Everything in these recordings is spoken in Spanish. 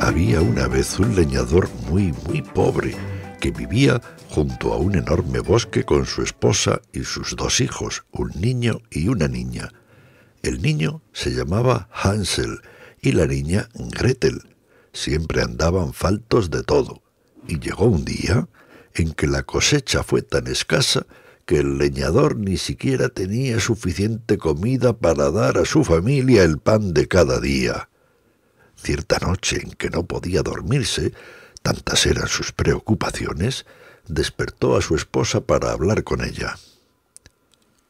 Había una vez un leñador muy, muy pobre que vivía junto a un enorme bosque con su esposa y sus dos hijos, un niño y una niña. El niño se llamaba Hansel y la niña Gretel. Siempre andaban faltos de todo. Y llegó un día en que la cosecha fue tan escasa que el leñador ni siquiera tenía suficiente comida para dar a su familia el pan de cada día. Cierta noche en que no podía dormirse, tantas eran sus preocupaciones, despertó a su esposa para hablar con ella.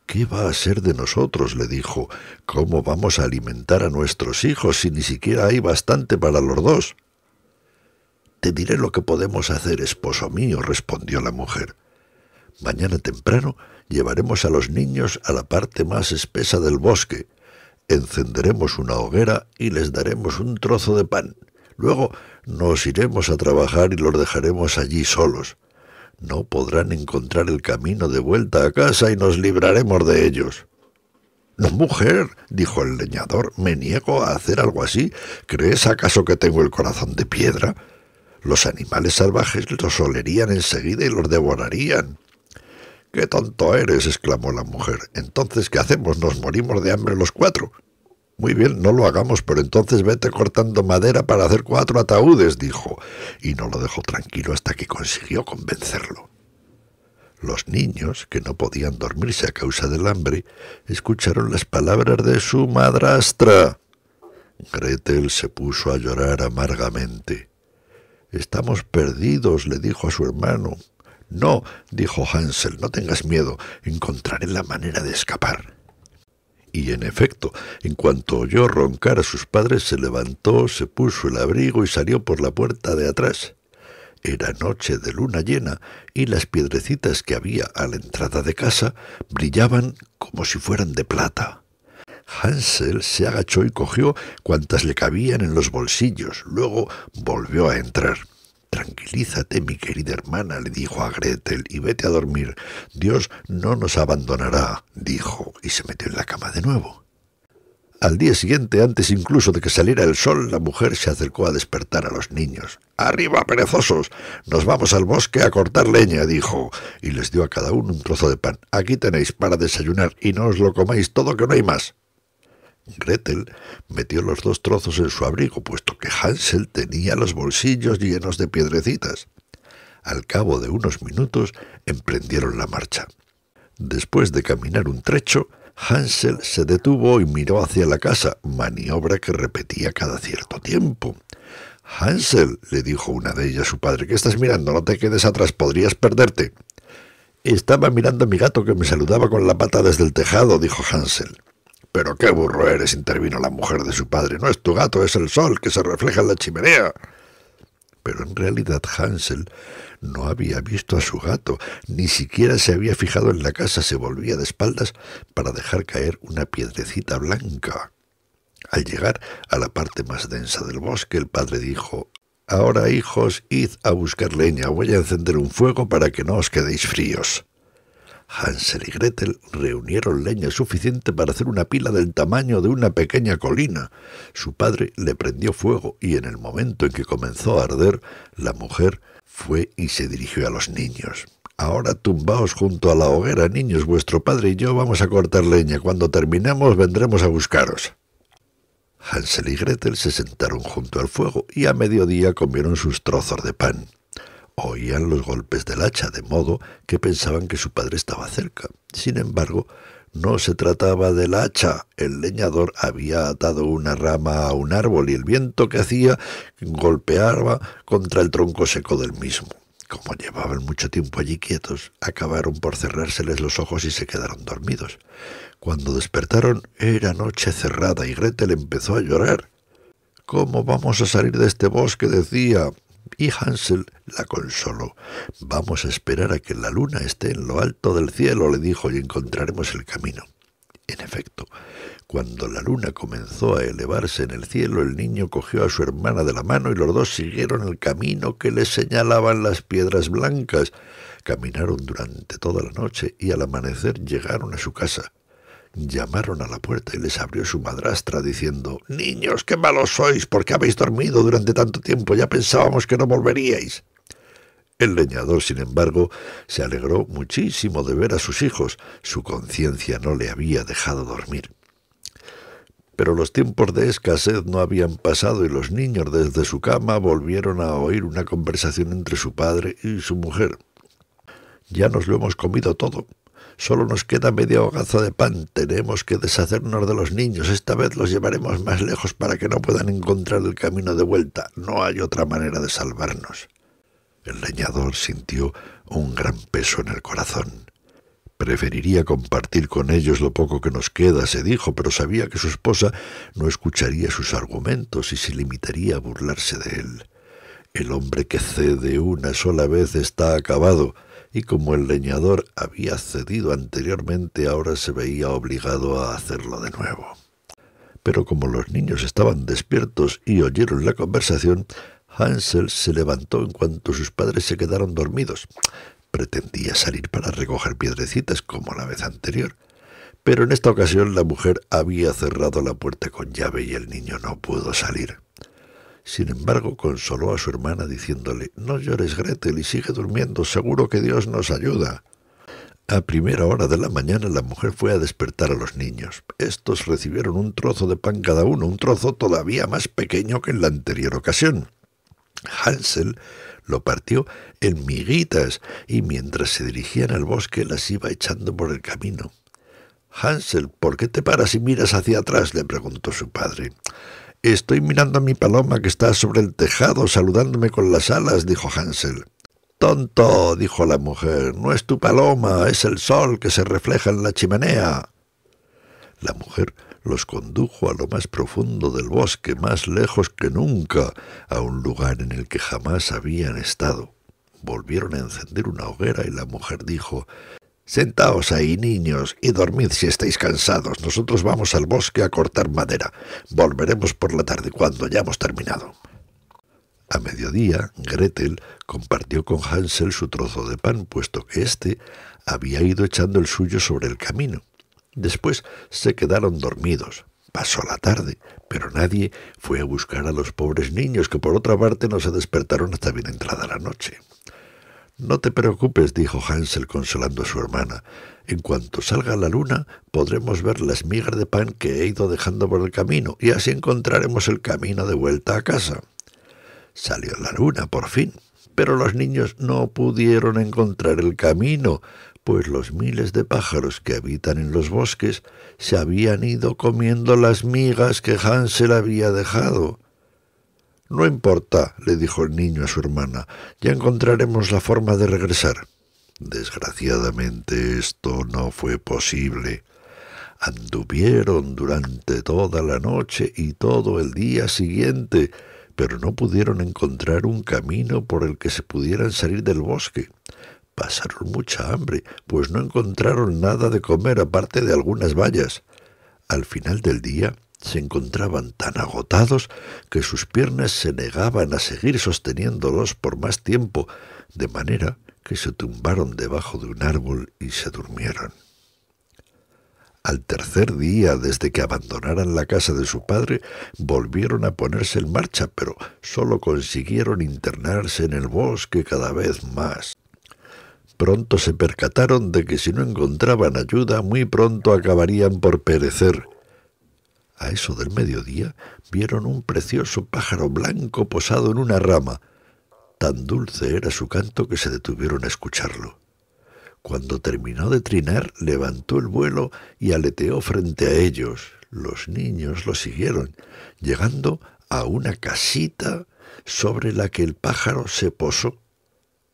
¿Qué va a ser de nosotros? le dijo. ¿Cómo vamos a alimentar a nuestros hijos si ni siquiera hay bastante para los dos? Te diré lo que podemos hacer, esposo mío, respondió la mujer. Mañana temprano llevaremos a los niños a la parte más espesa del bosque. Encenderemos una hoguera y les daremos un trozo de pan. Luego nos iremos a trabajar y los dejaremos allí solos. No podrán encontrar el camino de vuelta a casa y nos libraremos de ellos. No, mujer, dijo el leñador, me niego a hacer algo así. ¿Crees acaso que tengo el corazón de piedra? Los animales salvajes los olerían enseguida y los devorarían. ¡Qué tonto eres! exclamó la mujer. Entonces, ¿qué hacemos? Nos morimos de hambre los cuatro. Muy bien, no lo hagamos, pero entonces vete cortando madera para hacer cuatro ataúdes, dijo, y no lo dejó tranquilo hasta que consiguió convencerlo. Los niños, que no podían dormirse a causa del hambre, escucharon las palabras de su madrastra. Gretel se puso a llorar amargamente. Estamos perdidos, le dijo a su hermano. No, dijo Hansel, no tengas miedo, encontraré la manera de escapar. Y en efecto, en cuanto oyó roncar a sus padres, se levantó, se puso el abrigo y salió por la puerta de atrás. Era noche de luna llena y las piedrecitas que había a la entrada de casa brillaban como si fueran de plata. Hansel se agachó y cogió cuantas le cabían en los bolsillos, luego volvió a entrar. Tranquilízate, mi querida hermana, le dijo a Gretel, y vete a dormir. Dios no nos abandonará, dijo, y se metió en la cama de nuevo. Al día siguiente, antes incluso de que saliera el sol, la mujer se acercó a despertar a los niños. ¡Arriba, perezosos! Nos vamos al bosque a cortar leña, dijo, y les dio a cada uno un trozo de pan. Aquí tenéis para desayunar y no os lo comáis todo que no hay más. Gretel metió los dos trozos en su abrigo, puesto que Hansel tenía los bolsillos llenos de piedrecitas. Al cabo de unos minutos emprendieron la marcha. Después de caminar un trecho, Hansel se detuvo y miró hacia la casa, maniobra que repetía cada cierto tiempo. Hansel, le dijo una de ellas a su padre, ¿qué estás mirando? No te quedes atrás, podrías perderte. Estaba mirando a mi gato que me saludaba con la pata desde el tejado, dijo Hansel. Pero qué burro eres, intervino la mujer de su padre. No es tu gato, es el sol que se refleja en la chimenea. Pero en realidad Hansel no había visto a su gato, ni siquiera se había fijado en la casa, se volvía de espaldas para dejar caer una piedrecita blanca. Al llegar a la parte más densa del bosque, el padre dijo Ahora, hijos, id a buscar leña, voy a encender un fuego para que no os quedéis fríos. Hansel y Gretel reunieron leña suficiente para hacer una pila del tamaño de una pequeña colina. Su padre le prendió fuego y en el momento en que comenzó a arder, la mujer fue y se dirigió a los niños. Ahora tumbaos junto a la hoguera, niños, vuestro padre y yo vamos a cortar leña. Cuando terminemos vendremos a buscaros. Hansel y Gretel se sentaron junto al fuego y a mediodía comieron sus trozos de pan. Oían los golpes del hacha, de modo que pensaban que su padre estaba cerca. Sin embargo, no se trataba del hacha. El leñador había atado una rama a un árbol y el viento que hacía golpeaba contra el tronco seco del mismo. Como llevaban mucho tiempo allí quietos, acabaron por cerrárseles los ojos y se quedaron dormidos. Cuando despertaron era noche cerrada y Gretel empezó a llorar. ¿Cómo vamos a salir de este bosque? decía y Hansel la consoló. Vamos a esperar a que la luna esté en lo alto del cielo, le dijo, y encontraremos el camino. En efecto, cuando la luna comenzó a elevarse en el cielo, el niño cogió a su hermana de la mano y los dos siguieron el camino que les señalaban las piedras blancas. Caminaron durante toda la noche y al amanecer llegaron a su casa. Llamaron a la puerta y les abrió su madrastra diciendo Niños, qué malos sois, porque habéis dormido durante tanto tiempo, ya pensábamos que no volveríais. El leñador, sin embargo, se alegró muchísimo de ver a sus hijos. Su conciencia no le había dejado dormir. Pero los tiempos de escasez no habían pasado y los niños desde su cama volvieron a oír una conversación entre su padre y su mujer. Ya nos lo hemos comido todo, Solo nos queda media hogaza de pan. Tenemos que deshacernos de los niños. Esta vez los llevaremos más lejos para que no puedan encontrar el camino de vuelta. No hay otra manera de salvarnos. El leñador sintió un gran peso en el corazón. Preferiría compartir con ellos lo poco que nos queda, se dijo, pero sabía que su esposa no escucharía sus argumentos y se limitaría a burlarse de él. El hombre que cede una sola vez está acabado y como el leñador había cedido anteriormente, ahora se veía obligado a hacerlo de nuevo. Pero como los niños estaban despiertos y oyeron la conversación, Hansel se levantó en cuanto sus padres se quedaron dormidos. Pretendía salir para recoger piedrecitas como la vez anterior, pero en esta ocasión la mujer había cerrado la puerta con llave y el niño no pudo salir. Sin embargo, consoló a su hermana diciéndole, No llores, Gretel, y sigue durmiendo, seguro que Dios nos ayuda. A primera hora de la mañana la mujer fue a despertar a los niños. Estos recibieron un trozo de pan cada uno, un trozo todavía más pequeño que en la anterior ocasión. Hansel lo partió en miguitas y mientras se dirigían al bosque las iba echando por el camino. Hansel, ¿por qué te paras y miras hacia atrás? le preguntó su padre. Estoy mirando a mi paloma que está sobre el tejado saludándome con las alas, dijo Hansel. Tonto, dijo la mujer, no es tu paloma, es el sol que se refleja en la chimenea. La mujer los condujo a lo más profundo del bosque, más lejos que nunca, a un lugar en el que jamás habían estado. Volvieron a encender una hoguera y la mujer dijo Sentaos ahí, niños, y dormid si estáis cansados. Nosotros vamos al bosque a cortar madera. Volveremos por la tarde cuando hayamos terminado. A mediodía, Gretel compartió con Hansel su trozo de pan, puesto que éste había ido echando el suyo sobre el camino. Después se quedaron dormidos. Pasó la tarde, pero nadie fue a buscar a los pobres niños, que por otra parte no se despertaron hasta bien entrada la noche. No te preocupes, dijo Hansel consolando a su hermana. En cuanto salga la luna, podremos ver las migas de pan que he ido dejando por el camino, y así encontraremos el camino de vuelta a casa. Salió la luna, por fin, pero los niños no pudieron encontrar el camino, pues los miles de pájaros que habitan en los bosques se habían ido comiendo las migas que Hansel había dejado. No importa, le dijo el niño a su hermana, ya encontraremos la forma de regresar. Desgraciadamente esto no fue posible. Anduvieron durante toda la noche y todo el día siguiente, pero no pudieron encontrar un camino por el que se pudieran salir del bosque. Pasaron mucha hambre, pues no encontraron nada de comer aparte de algunas bayas. Al final del día, se encontraban tan agotados que sus piernas se negaban a seguir sosteniéndolos por más tiempo, de manera que se tumbaron debajo de un árbol y se durmieron. Al tercer día desde que abandonaran la casa de su padre, volvieron a ponerse en marcha, pero solo consiguieron internarse en el bosque cada vez más. Pronto se percataron de que si no encontraban ayuda, muy pronto acabarían por perecer. A eso del mediodía vieron un precioso pájaro blanco posado en una rama. Tan dulce era su canto que se detuvieron a escucharlo. Cuando terminó de trinar, levantó el vuelo y aleteó frente a ellos. Los niños lo siguieron, llegando a una casita sobre la que el pájaro se posó.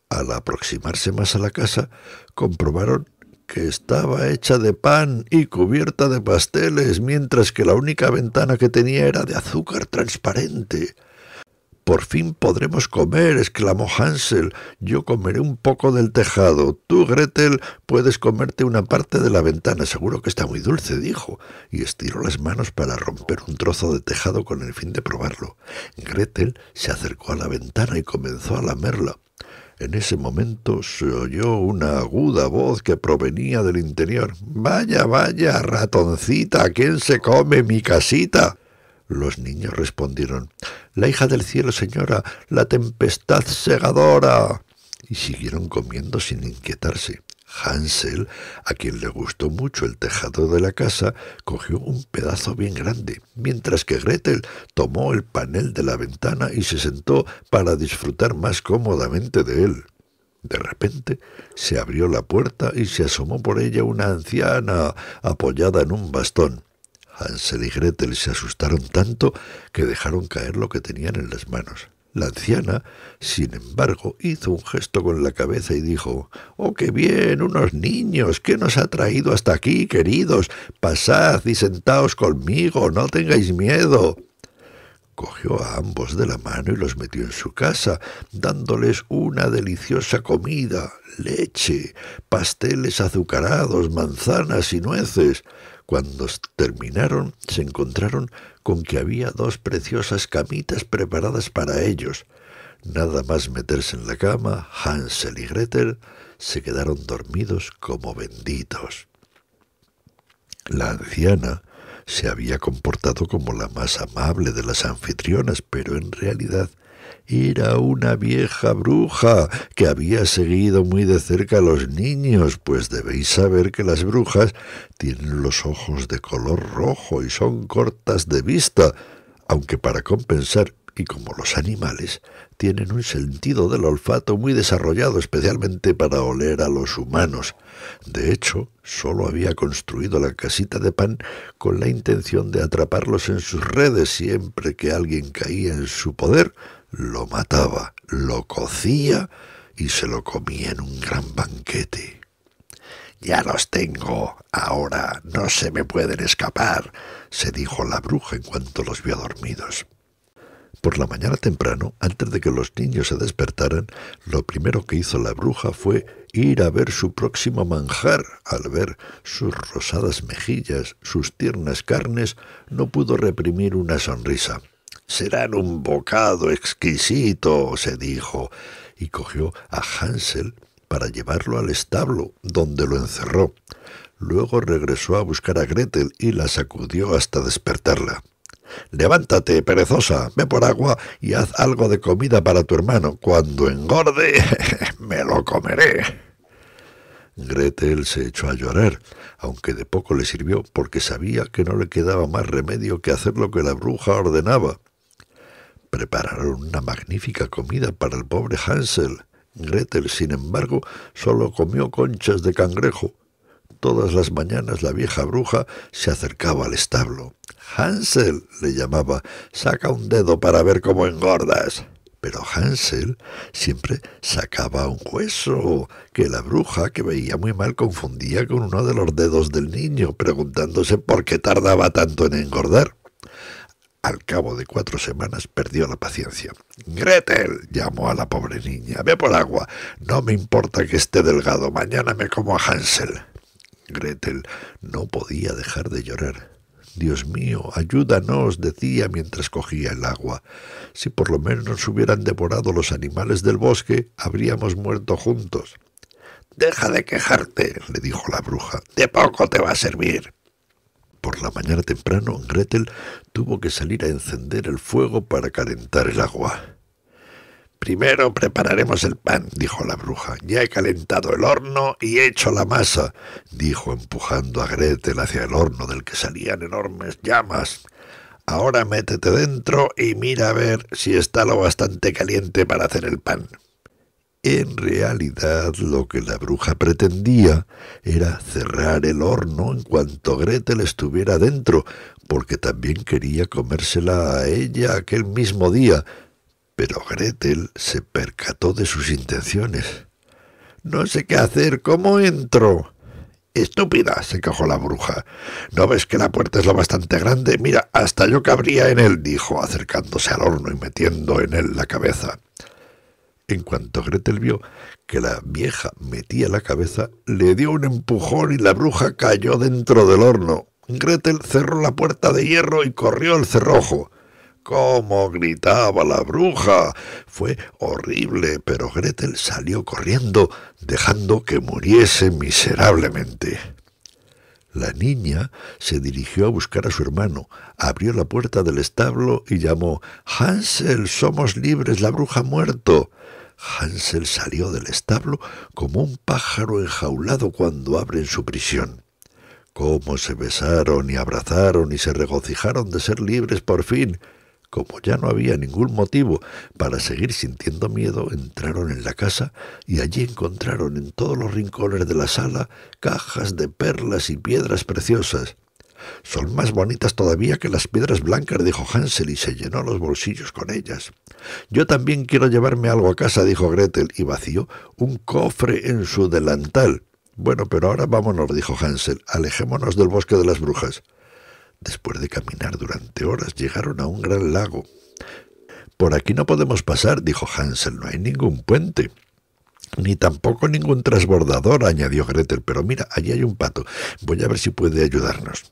Al aproximarse más a la casa, comprobaron que estaba hecha de pan y cubierta de pasteles, mientras que la única ventana que tenía era de azúcar transparente. Por fin podremos comer, exclamó Hansel. Yo comeré un poco del tejado. Tú, Gretel, puedes comerte una parte de la ventana. Seguro que está muy dulce, dijo, y estiró las manos para romper un trozo de tejado con el fin de probarlo. Gretel se acercó a la ventana y comenzó a lamerla. En ese momento se oyó una aguda voz que provenía del interior. Vaya, vaya, ratoncita, ¿quién se come mi casita? Los niños respondieron, La hija del cielo, señora, la tempestad segadora. Y siguieron comiendo sin inquietarse. Hansel, a quien le gustó mucho el tejado de la casa, cogió un pedazo bien grande, mientras que Gretel tomó el panel de la ventana y se sentó para disfrutar más cómodamente de él. De repente se abrió la puerta y se asomó por ella una anciana apoyada en un bastón. Hansel y Gretel se asustaron tanto que dejaron caer lo que tenían en las manos. La anciana, sin embargo, hizo un gesto con la cabeza y dijo, ¡Oh, qué bien! ¡Unos niños! ¿Qué nos ha traído hasta aquí, queridos? Pasad y sentaos conmigo, no tengáis miedo cogió a ambos de la mano y los metió en su casa, dándoles una deliciosa comida, leche, pasteles azucarados, manzanas y nueces. Cuando terminaron, se encontraron con que había dos preciosas camitas preparadas para ellos. Nada más meterse en la cama, Hansel y Gretel se quedaron dormidos como benditos. La anciana se había comportado como la más amable de las anfitrionas, pero en realidad era una vieja bruja que había seguido muy de cerca a los niños, pues debéis saber que las brujas tienen los ojos de color rojo y son cortas de vista, aunque para compensar y como los animales, tienen un sentido del olfato muy desarrollado, especialmente para oler a los humanos. De hecho, solo había construido la casita de pan con la intención de atraparlos en sus redes siempre que alguien caía en su poder, lo mataba, lo cocía y se lo comía en un gran banquete. Ya los tengo, ahora no se me pueden escapar, se dijo la bruja en cuanto los vio dormidos. Por la mañana temprano, antes de que los niños se despertaran, lo primero que hizo la bruja fue ir a ver su próximo manjar. Al ver sus rosadas mejillas, sus tiernas carnes, no pudo reprimir una sonrisa. Serán un bocado exquisito, se dijo, y cogió a Hansel para llevarlo al establo, donde lo encerró. Luego regresó a buscar a Gretel y la sacudió hasta despertarla. Levántate, perezosa, ve por agua y haz algo de comida para tu hermano. Cuando engorde, me lo comeré. Gretel se echó a llorar, aunque de poco le sirvió, porque sabía que no le quedaba más remedio que hacer lo que la bruja ordenaba. Prepararon una magnífica comida para el pobre Hansel. Gretel, sin embargo, solo comió conchas de cangrejo. Todas las mañanas la vieja bruja se acercaba al establo. Hansel, le llamaba, saca un dedo para ver cómo engordas. Pero Hansel siempre sacaba un hueso, que la bruja, que veía muy mal, confundía con uno de los dedos del niño, preguntándose por qué tardaba tanto en engordar al cabo de cuatro semanas perdió la paciencia. Gretel, llamó a la pobre niña, ve por agua. No me importa que esté delgado, mañana me como a Hansel. Gretel no podía dejar de llorar. Dios mío, ayúdanos, decía mientras cogía el agua. Si por lo menos hubieran devorado los animales del bosque, habríamos muerto juntos. Deja de quejarte, le dijo la bruja. De poco te va a servir por la mañana temprano, Gretel tuvo que salir a encender el fuego para calentar el agua. Primero prepararemos el pan, dijo la bruja. Ya he calentado el horno y he hecho la masa, dijo empujando a Gretel hacia el horno del que salían enormes llamas. Ahora métete dentro y mira a ver si está lo bastante caliente para hacer el pan. En realidad lo que la bruja pretendía era cerrar el horno en cuanto Gretel estuviera dentro, porque también quería comérsela a ella aquel mismo día. Pero Gretel se percató de sus intenciones. No sé qué hacer, ¿cómo entro? Estúpida, se cajó la bruja. ¿No ves que la puerta es lo bastante grande? Mira, hasta yo cabría en él, dijo, acercándose al horno y metiendo en él la cabeza. En cuanto Gretel vio que la vieja metía la cabeza, le dio un empujón y la bruja cayó dentro del horno. Gretel cerró la puerta de hierro y corrió al cerrojo. ¡Cómo gritaba la bruja! Fue horrible, pero Gretel salió corriendo, dejando que muriese miserablemente. La niña se dirigió a buscar a su hermano, abrió la puerta del establo y llamó Hansel, somos libres, la bruja ha muerto. Hansel salió del establo como un pájaro enjaulado cuando abren su prisión. Cómo se besaron y abrazaron y se regocijaron de ser libres por fin. Como ya no había ningún motivo para seguir sintiendo miedo, entraron en la casa y allí encontraron en todos los rincones de la sala cajas de perlas y piedras preciosas. Son más bonitas todavía que las piedras blancas, dijo Hansel y se llenó los bolsillos con ellas. Yo también quiero llevarme algo a casa, dijo Gretel, y vació un cofre en su delantal. Bueno, pero ahora vámonos, dijo Hansel, alejémonos del bosque de las brujas. Después de caminar durante horas llegaron a un gran lago. Por aquí no podemos pasar, dijo Hansel, no hay ningún puente. Ni tampoco ningún transbordador, añadió Gretel, pero mira, allí hay un pato. Voy a ver si puede ayudarnos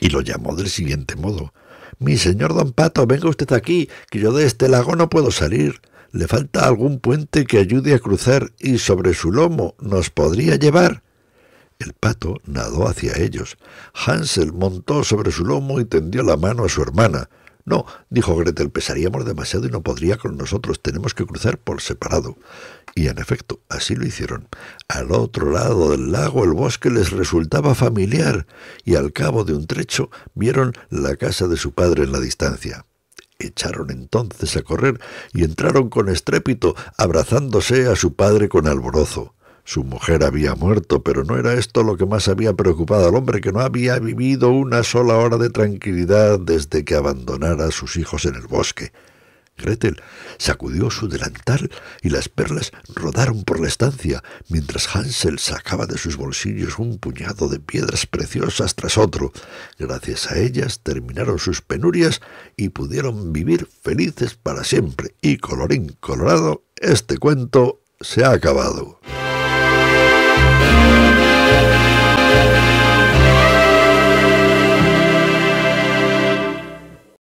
y lo llamó del siguiente modo. Mi señor don Pato, venga usted aquí, que yo de este lago no puedo salir. Le falta algún puente que ayude a cruzar y sobre su lomo nos podría llevar. El pato nadó hacia ellos. Hansel montó sobre su lomo y tendió la mano a su hermana. No, dijo Gretel, pesaríamos demasiado y no podría con nosotros, tenemos que cruzar por separado. Y en efecto, así lo hicieron. Al otro lado del lago el bosque les resultaba familiar y al cabo de un trecho vieron la casa de su padre en la distancia. Echaron entonces a correr y entraron con estrépito, abrazándose a su padre con alborozo. Su mujer había muerto, pero no era esto lo que más había preocupado al hombre, que no había vivido una sola hora de tranquilidad desde que abandonara a sus hijos en el bosque. Gretel sacudió su delantal y las perlas rodaron por la estancia, mientras Hansel sacaba de sus bolsillos un puñado de piedras preciosas tras otro. Gracias a ellas terminaron sus penurias y pudieron vivir felices para siempre. Y colorín colorado, este cuento se ha acabado. Thank you.